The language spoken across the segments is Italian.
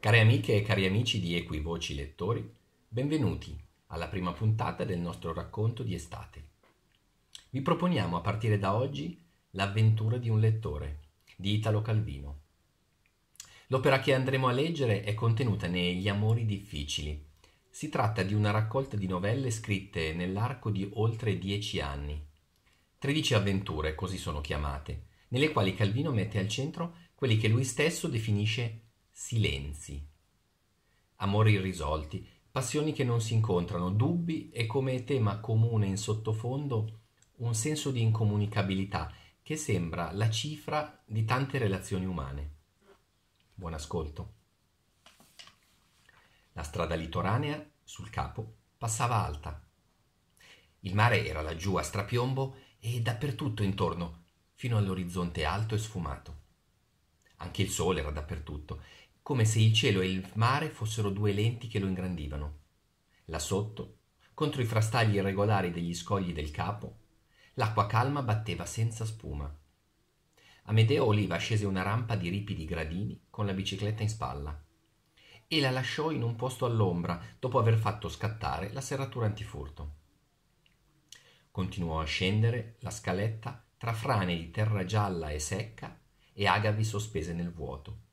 Care amiche e cari amici di Equivoci Lettori, benvenuti alla prima puntata del nostro racconto di estate. Vi proponiamo a partire da oggi L'avventura di un lettore di Italo Calvino. L'opera che andremo a leggere è contenuta negli Amori difficili. Si tratta di una raccolta di novelle scritte nell'arco di oltre dieci anni. Tredici avventure, così sono chiamate, nelle quali Calvino mette al centro quelli che lui stesso definisce silenzi, amori irrisolti, passioni che non si incontrano, dubbi e come tema comune in sottofondo un senso di incomunicabilità che sembra la cifra di tante relazioni umane. Buon ascolto. La strada litoranea, sul capo, passava alta. Il mare era laggiù a strapiombo e dappertutto intorno, fino all'orizzonte alto e sfumato. Anche il sole era dappertutto come se il cielo e il mare fossero due lenti che lo ingrandivano. Là sotto, contro i frastagli irregolari degli scogli del capo, l'acqua calma batteva senza spuma. Amedeo Oliva scese una rampa di ripidi gradini con la bicicletta in spalla e la lasciò in un posto all'ombra dopo aver fatto scattare la serratura antifurto. Continuò a scendere la scaletta tra frane di terra gialla e secca e agavi sospese nel vuoto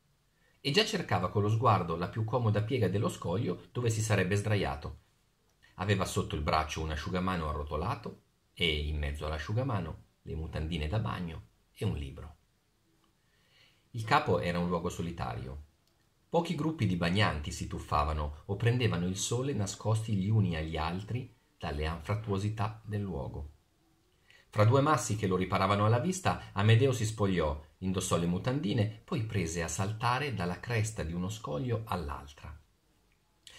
e già cercava con lo sguardo la più comoda piega dello scoglio dove si sarebbe sdraiato. Aveva sotto il braccio un asciugamano arrotolato e, in mezzo all'asciugamano, le mutandine da bagno e un libro. Il capo era un luogo solitario. Pochi gruppi di bagnanti si tuffavano o prendevano il sole nascosti gli uni agli altri dalle anfrattuosità del luogo. Fra due massi che lo riparavano alla vista, Amedeo si spogliò, indossò le mutandine, poi prese a saltare dalla cresta di uno scoglio all'altra.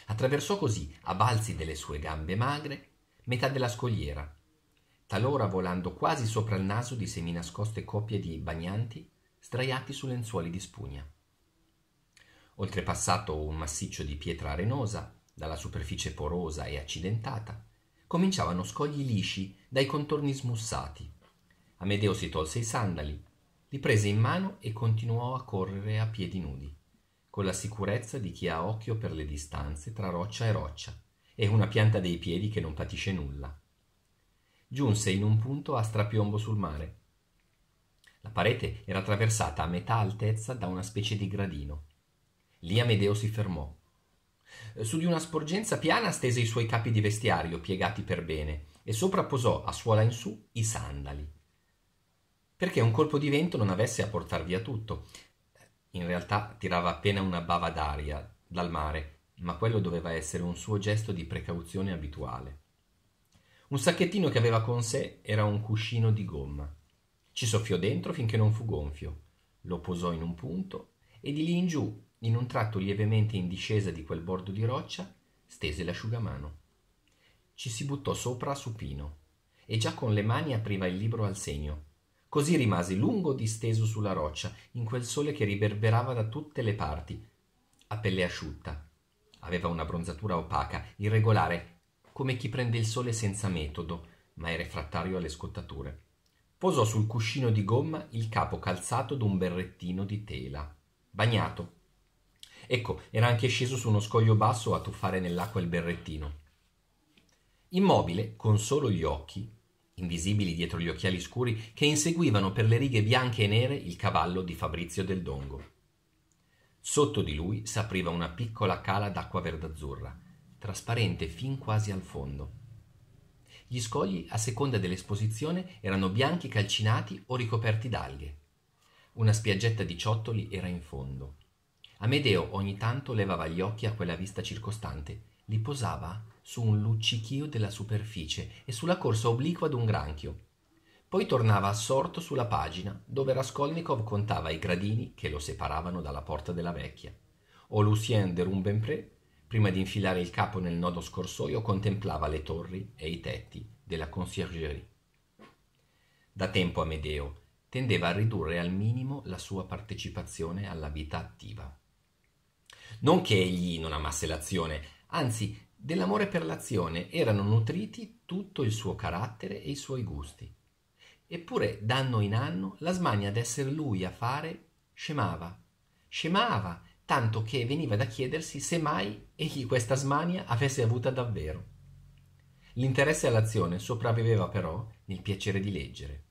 Attraversò così, a balzi delle sue gambe magre, metà della scogliera, talora volando quasi sopra il naso di seminascoste coppie di bagnanti sdraiati su lenzuoli di spugna. Oltrepassato un massiccio di pietra arenosa, dalla superficie porosa e accidentata, cominciavano scogli lisci dai contorni smussati. Amedeo si tolse i sandali, li prese in mano e continuò a correre a piedi nudi, con la sicurezza di chi ha occhio per le distanze tra roccia e roccia e una pianta dei piedi che non patisce nulla. Giunse in un punto a strapiombo sul mare. La parete era attraversata a metà altezza da una specie di gradino. Lì Amedeo si fermò eh, su di una sporgenza piana stese i suoi capi di vestiario, piegati per bene, e sopra posò a suola in su i sandali. Perché un colpo di vento non avesse a portar via tutto. In realtà tirava appena una bava d'aria dal mare, ma quello doveva essere un suo gesto di precauzione abituale. Un sacchettino che aveva con sé era un cuscino di gomma. Ci soffiò dentro finché non fu gonfio, lo posò in un punto e di lì in giù in un tratto lievemente in discesa di quel bordo di roccia, stese l'asciugamano. Ci si buttò sopra supino e già con le mani apriva il libro al segno. Così rimase lungo disteso sulla roccia, in quel sole che riverberava da tutte le parti, a pelle asciutta. Aveva una bronzatura opaca, irregolare, come chi prende il sole senza metodo, ma è refrattario alle scottature. Posò sul cuscino di gomma il capo calzato d'un berrettino di tela, bagnato Ecco, era anche sceso su uno scoglio basso a tuffare nell'acqua il berrettino. Immobile, con solo gli occhi, invisibili dietro gli occhiali scuri, che inseguivano per le righe bianche e nere il cavallo di Fabrizio del Dongo. Sotto di lui s'apriva una piccola cala d'acqua verdazzurra, trasparente fin quasi al fondo. Gli scogli, a seconda dell'esposizione, erano bianchi calcinati o ricoperti d'alghe. Una spiaggetta di ciottoli era in fondo amedeo ogni tanto levava gli occhi a quella vista circostante li posava su un luccichio della superficie e sulla corsa obliqua d'un granchio poi tornava assorto sulla pagina dove raskolnikov contava i gradini che lo separavano dalla porta della vecchia o lucien de rumbempré prima di infilare il capo nel nodo scorsoio contemplava le torri e i tetti della conciergerie da tempo amedeo tendeva a ridurre al minimo la sua partecipazione alla vita attiva non che egli non amasse l'azione, anzi dell'amore per l'azione erano nutriti tutto il suo carattere e i suoi gusti. Eppure d'anno in anno la smania d'esser lui a fare scemava, scemava, tanto che veniva da chiedersi se mai egli questa smania avesse avuta davvero. L'interesse all'azione sopravviveva però nel piacere di leggere.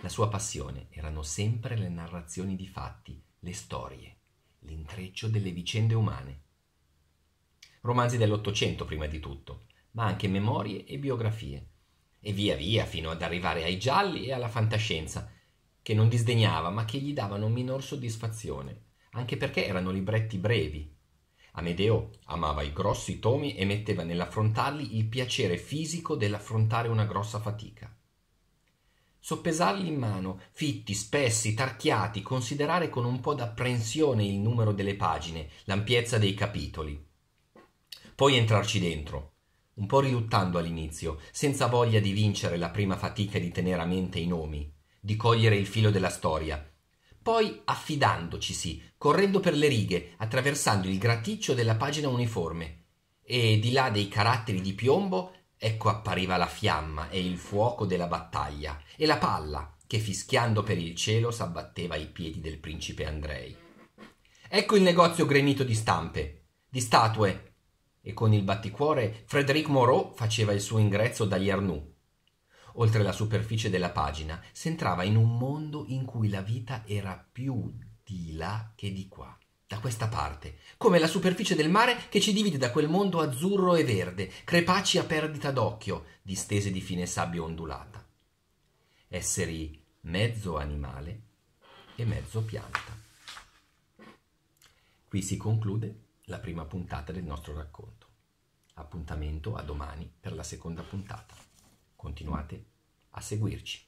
La sua passione erano sempre le narrazioni di fatti, le storie l'intreccio delle vicende umane. Romanzi dell'Ottocento prima di tutto, ma anche memorie e biografie, e via via fino ad arrivare ai gialli e alla fantascienza, che non disdegnava ma che gli davano minor soddisfazione, anche perché erano libretti brevi. Amedeo amava i grossi tomi e metteva nell'affrontarli il piacere fisico dell'affrontare una grossa fatica soppesarli in mano, fitti, spessi, tarchiati, considerare con un po' d'apprensione il numero delle pagine, l'ampiezza dei capitoli. Poi entrarci dentro, un po' riluttando all'inizio, senza voglia di vincere la prima fatica di tenere a mente i nomi, di cogliere il filo della storia. Poi affidandocisi, correndo per le righe, attraversando il graticcio della pagina uniforme, e di là dei caratteri di piombo Ecco appariva la fiamma e il fuoco della battaglia e la palla che fischiando per il cielo s'abbatteva ai piedi del principe Andrei. Ecco il negozio gremito di stampe, di statue, e con il batticuore Frederic Moreau faceva il suo ingresso dagli Arnoux. Oltre la superficie della pagina s'entrava in un mondo in cui la vita era più di là che di qua da questa parte, come la superficie del mare che ci divide da quel mondo azzurro e verde, crepaci a perdita d'occhio, distese di fine sabbia ondulata. Esseri mezzo animale e mezzo pianta. Qui si conclude la prima puntata del nostro racconto. Appuntamento a domani per la seconda puntata. Continuate a seguirci.